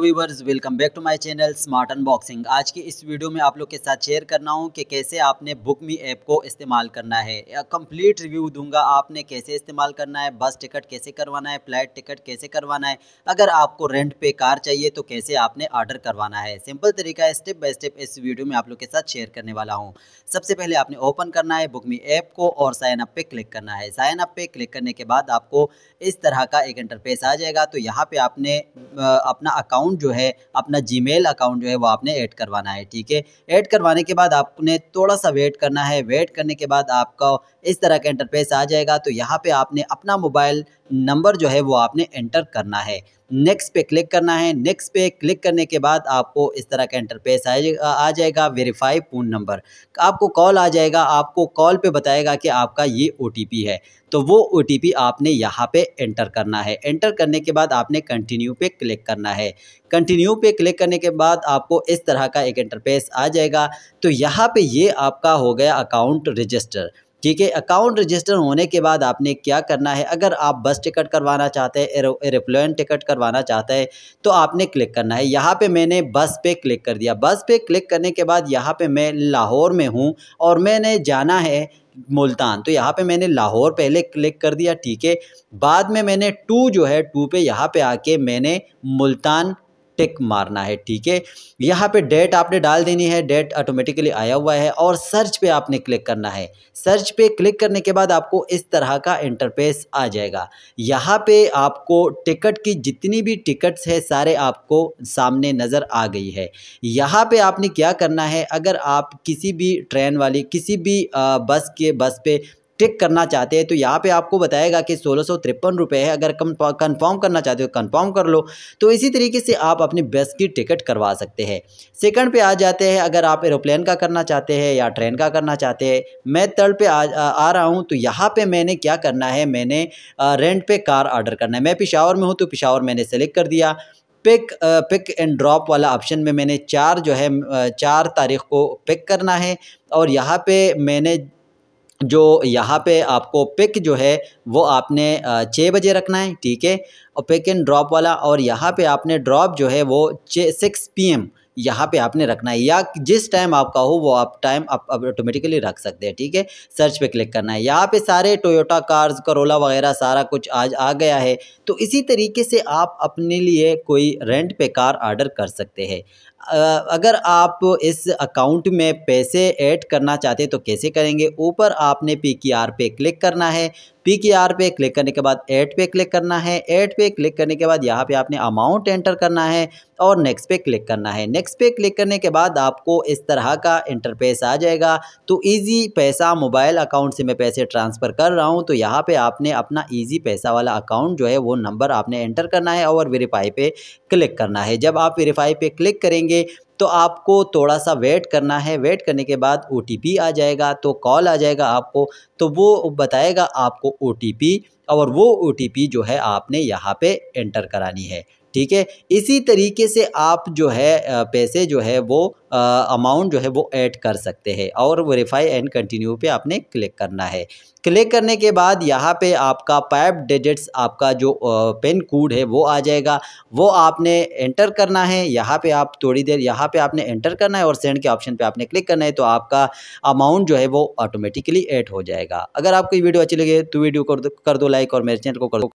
to viewers welcome back to my channel smart unboxing आज की इस वीडियो में आप लोग के साथ शेयर करना हूं कि कैसे आपने बुक मी ऐप को इस्तेमाल करना है कंप्लीट रिव्यू दूंगा आपने कैसे इस्तेमाल करना है बस टिकट कैसे करवाना है फ्लाइट टिकट कैसे करवाना है अगर आपको रेंट पे कार चाहिए तो कैसे आपने ऑर्डर करवाना है सिंपल तरीका स्टेप बाई स्टेप इस वीडियो में आप लोग के साथ शेयर करने वाला हूँ सबसे पहले आपने ओपन करना है बुक मी ऐप को और साइन अप पे क्लिक करना है साइन अप पे क्लिक करने के बाद आपको इस तरह का एक इंटरफेस आ जाएगा तो यहाँ पे आपने अपना अकाउंट अकाउंट जो है अपना जीमेल अकाउंट जो है वो आपने ऐड करवाना है ठीक है ऐड करवाने के बाद आपने थोड़ा सा वेट करना है वेट करने के बाद आपका इस तरह का इंटरफेस आ जाएगा तो यहाँ पे आपने अपना मोबाइल नंबर जो है वो आपने एंटर करना है नेक्स्ट पे क्लिक करना है नेक्स्ट पे क्लिक करने के बाद आपको इस तरह का इंटरफेस आ, आ जाएगा वेरीफाई फ़ोन नंबर आपको कॉल आ जाएगा आपको कॉल पे बताएगा कि आपका ये ओ है तो वो ओ आपने यहाँ पे एंटर करना है एंटर करने के बाद आपने कंटिन्यू पे क्लिक करना है कंटिन्यू पे क्लिक करने के बाद आपको इस तरह का एक इंटरफेस आ जाएगा तो यहाँ पे ये आपका हो गया अकाउंट रजिस्टर ठीक है अकाउंट रजिस्टर होने के बाद आपने क्या करना है अगर आप बस टिकट करवाना चाहते हैं एरोप्लेन टिकट करवाना चाहते हैं तो आपने क्लिक करना है यहाँ पे मैंने बस पे क्लिक कर दिया बस पे क्लिक करने के बाद यहाँ पे मैं लाहौर में हूँ और मैंने जाना है मुल्तान तो यहाँ पे मैंने लाहौर पहले क्लिक कर दिया ठीक है बाद में मैंने टू जो है टू पे यहाँ पे आके मैंने मुल्तान टिक मारना है ठीक है यहाँ पे डेट आपने डाल देनी है डेट ऑटोमेटिकली आया हुआ है और सर्च पे आपने क्लिक करना है सर्च पे क्लिक करने के बाद आपको इस तरह का इंटरफेस आ जाएगा यहाँ पे आपको टिकट की जितनी भी टिकट्स है सारे आपको सामने नज़र आ गई है यहाँ पे आपने क्या करना है अगर आप किसी भी ट्रेन वाली किसी भी बस के बस पे टिक करना चाहते हैं तो यहाँ पे आपको बताएगा कि सोलह सौ तिरपन रुपये है अगर कन्फर्म करना चाहते हो कन्फर्म कर लो तो इसी तरीके से आप अपनी बस की टिकट करवा सकते हैं सेकंड पे आ जाते हैं अगर आप एरोप्लेन का करना चाहते हैं या ट्रेन का करना चाहते हैं मैं थर्ड पे आ, आ, आ रहा हूँ तो यहाँ पे मैंने क्या करना है मैंने रेंट पर कार ऑर्डर करना है मैं पिशावर में हूँ तो पिशावर मैंने सेलेक्ट कर दिया पिक पिक एंड ड्रॉप वाला ऑप्शन में मैंने चार जो है चार तारीख को पिक करना है और यहाँ पे मैंने जो यहाँ पे आपको पिक जो है वो आपने छः बजे रखना है ठीक है और पिक एंड ड्रॉप वाला और यहाँ पे आपने ड्रॉप जो है वो छः सिक्स पी एम यहाँ पे आपने रखना है या जिस टाइम आपका हो वो आप टाइम आप ऑटोमेटिकली रख सकते हैं ठीक है सर्च पे क्लिक करना है यहाँ पे सारे टोयोटा कार्स करोला वगैरह सारा कुछ आज आ गया है तो इसी तरीके से आप अपने लिए कोई रेंट पे कार आर्डर कर सकते हैं अगर आप इस अकाउंट में पैसे ऐड करना चाहते हैं तो कैसे करेंगे ऊपर आपने पी पे क्लिक करना है पी के आर पे क्लिक करने के बाद एड पे क्लिक करना है एड पे क्लिक करने के बाद यहाँ पे आपने अमाउंट एंटर करना है और नेक्स्ट पे क्लिक करना है नेक्स्ट पे क्लिक करने के बाद आपको इस तरह का इंटरफेस आ जाएगा तो ईजी पैसा मोबाइल अकाउंट से मैं पैसे ट्रांसफ़र कर रहा हूँ तो यहाँ पे आपने अपना ईजी पैसा वाला अकाउंट जो है वो नंबर आपने एंटर करना है और वेरीफाई पे क्लिक करना है जब आप वेरीफाई पे क्लिक करेंगे तो आपको थोड़ा सा वेट करना है वेट करने के बाद ओ आ जाएगा तो कॉल आ जाएगा आपको तो वो बताएगा आपको ओ और वो ओ जो है आपने यहाँ पे एंटर करानी है ठीक है इसी तरीके से आप जो है पैसे जो है वो अमाउंट जो है वो ऐड कर सकते हैं और वेरीफाई एंड कंटिन्यू पे आपने क्लिक करना है क्लिक करने के बाद यहाँ पे आपका पैप डिजिट्स आपका जो पेन कोड है वो आ जाएगा वो आपने एंटर करना है यहाँ पे आप थोड़ी देर यहाँ पे आपने एंटर करना है और सेंड के ऑप्शन पे आपने क्लिक करना है तो आपका अमाउंट जो है वो ऑटोमेटिकली ऐड हो जाएगा अगर आपको वीडियो अच्छी लगे तो वीडियो कर दो कर दो लाइक लाइक और मेरे चैनल को